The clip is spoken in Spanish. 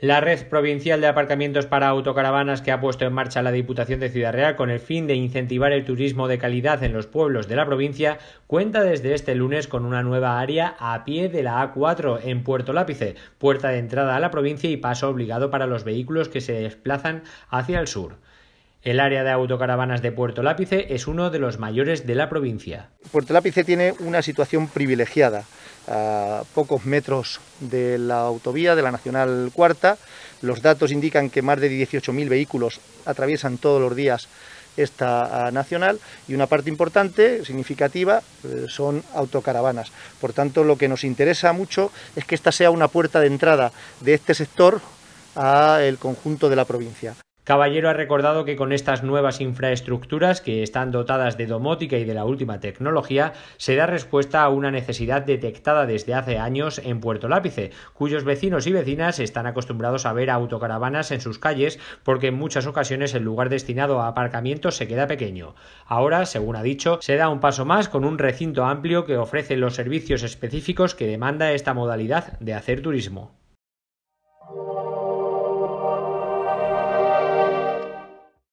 La red provincial de aparcamientos para autocaravanas que ha puesto en marcha la Diputación de Ciudad Real con el fin de incentivar el turismo de calidad en los pueblos de la provincia cuenta desde este lunes con una nueva área a pie de la A4 en Puerto Lápice, puerta de entrada a la provincia y paso obligado para los vehículos que se desplazan hacia el sur. El área de autocaravanas de Puerto Lápice es uno de los mayores de la provincia. Puerto Lápice tiene una situación privilegiada, a pocos metros de la autovía de la Nacional Cuarta. Los datos indican que más de 18.000 vehículos atraviesan todos los días esta nacional y una parte importante, significativa, eh, son autocaravanas. Por tanto, lo que nos interesa mucho es que esta sea una puerta de entrada de este sector al conjunto de la provincia. Caballero ha recordado que con estas nuevas infraestructuras que están dotadas de domótica y de la última tecnología, se da respuesta a una necesidad detectada desde hace años en Puerto Lápice, cuyos vecinos y vecinas están acostumbrados a ver autocaravanas en sus calles porque en muchas ocasiones el lugar destinado a aparcamientos se queda pequeño. Ahora, según ha dicho, se da un paso más con un recinto amplio que ofrece los servicios específicos que demanda esta modalidad de hacer turismo.